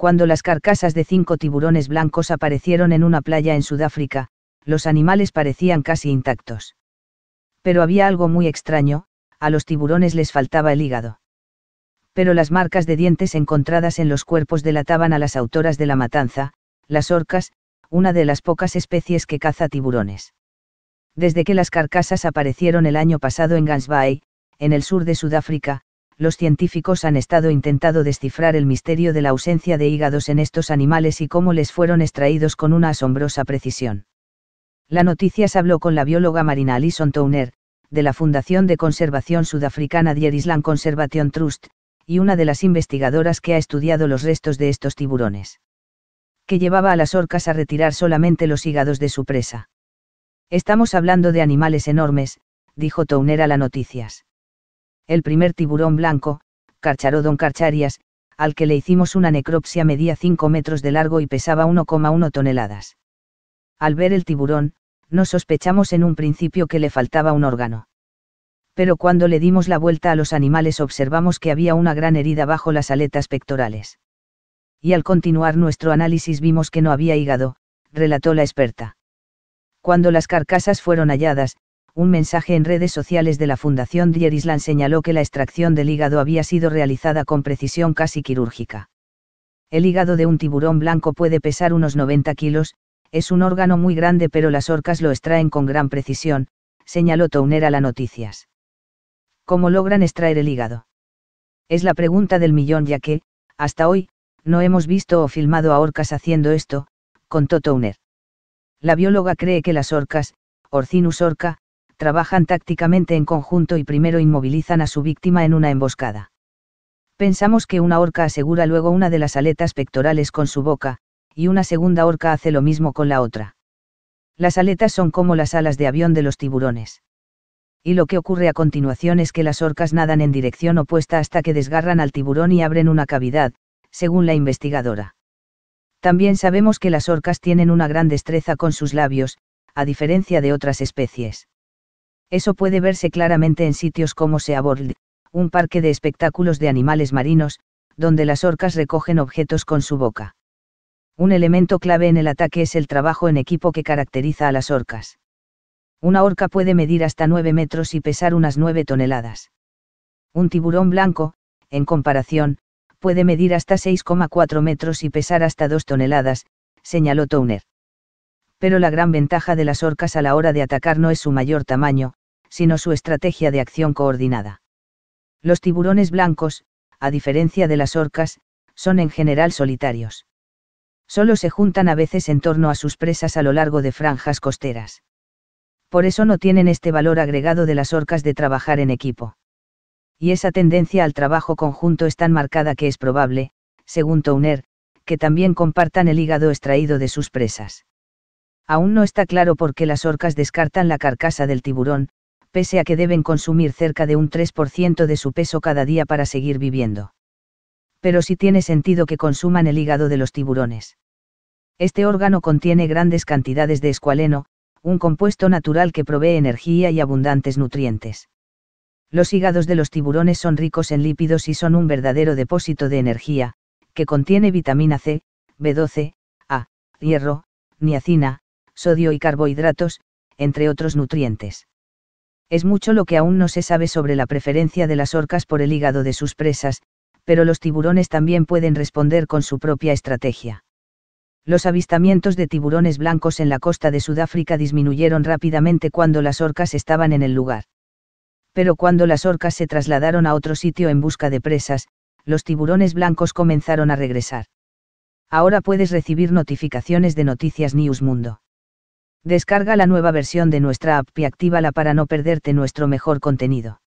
cuando las carcasas de cinco tiburones blancos aparecieron en una playa en Sudáfrica, los animales parecían casi intactos. Pero había algo muy extraño, a los tiburones les faltaba el hígado. Pero las marcas de dientes encontradas en los cuerpos delataban a las autoras de la matanza, las orcas, una de las pocas especies que caza tiburones. Desde que las carcasas aparecieron el año pasado en Gansbay, en el sur de Sudáfrica, los científicos han estado intentando descifrar el misterio de la ausencia de hígados en estos animales y cómo les fueron extraídos con una asombrosa precisión. La noticia se habló con la bióloga Marina Alison Towner, de la Fundación de Conservación Sudafricana Dier Island Conservation Trust, y una de las investigadoras que ha estudiado los restos de estos tiburones. Que llevaba a las orcas a retirar solamente los hígados de su presa. Estamos hablando de animales enormes, dijo Towner a la noticias. El primer tiburón blanco, Carcharodon carcharias, al que le hicimos una necropsia medía 5 metros de largo y pesaba 1,1 toneladas. Al ver el tiburón, no sospechamos en un principio que le faltaba un órgano. Pero cuando le dimos la vuelta a los animales observamos que había una gran herida bajo las aletas pectorales. Y al continuar nuestro análisis vimos que no había hígado, relató la experta. Cuando las carcasas fueron halladas, un mensaje en redes sociales de la Fundación Dier Island señaló que la extracción del hígado había sido realizada con precisión casi quirúrgica. El hígado de un tiburón blanco puede pesar unos 90 kilos, es un órgano muy grande pero las orcas lo extraen con gran precisión, señaló Towner a la Noticias. ¿Cómo logran extraer el hígado? Es la pregunta del millón ya que, hasta hoy, no hemos visto o filmado a orcas haciendo esto, contó Towner. La bióloga cree que las orcas, Orcinus orca, trabajan tácticamente en conjunto y primero inmovilizan a su víctima en una emboscada. Pensamos que una orca asegura luego una de las aletas pectorales con su boca, y una segunda orca hace lo mismo con la otra. Las aletas son como las alas de avión de los tiburones. Y lo que ocurre a continuación es que las orcas nadan en dirección opuesta hasta que desgarran al tiburón y abren una cavidad, según la investigadora. También sabemos que las orcas tienen una gran destreza con sus labios, a diferencia de otras especies. Eso puede verse claramente en sitios como SeaWorld, un parque de espectáculos de animales marinos, donde las orcas recogen objetos con su boca. Un elemento clave en el ataque es el trabajo en equipo que caracteriza a las orcas. Una orca puede medir hasta 9 metros y pesar unas 9 toneladas. Un tiburón blanco, en comparación, puede medir hasta 6,4 metros y pesar hasta 2 toneladas, señaló Towner. Pero la gran ventaja de las orcas a la hora de atacar no es su mayor tamaño, sino su estrategia de acción coordinada. Los tiburones blancos, a diferencia de las orcas, son en general solitarios. Solo se juntan a veces en torno a sus presas a lo largo de franjas costeras. Por eso no tienen este valor agregado de las orcas de trabajar en equipo. Y esa tendencia al trabajo conjunto es tan marcada que es probable, según Towner, que también compartan el hígado extraído de sus presas. Aún no está claro por qué las orcas descartan la carcasa del tiburón, pese a que deben consumir cerca de un 3% de su peso cada día para seguir viviendo. Pero sí tiene sentido que consuman el hígado de los tiburones. Este órgano contiene grandes cantidades de escualeno, un compuesto natural que provee energía y abundantes nutrientes. Los hígados de los tiburones son ricos en lípidos y son un verdadero depósito de energía, que contiene vitamina C, B12, A, hierro, niacina, sodio y carbohidratos, entre otros nutrientes. Es mucho lo que aún no se sabe sobre la preferencia de las orcas por el hígado de sus presas, pero los tiburones también pueden responder con su propia estrategia. Los avistamientos de tiburones blancos en la costa de Sudáfrica disminuyeron rápidamente cuando las orcas estaban en el lugar. Pero cuando las orcas se trasladaron a otro sitio en busca de presas, los tiburones blancos comenzaron a regresar. Ahora puedes recibir notificaciones de Noticias News Mundo. Descarga la nueva versión de nuestra app y actívala para no perderte nuestro mejor contenido.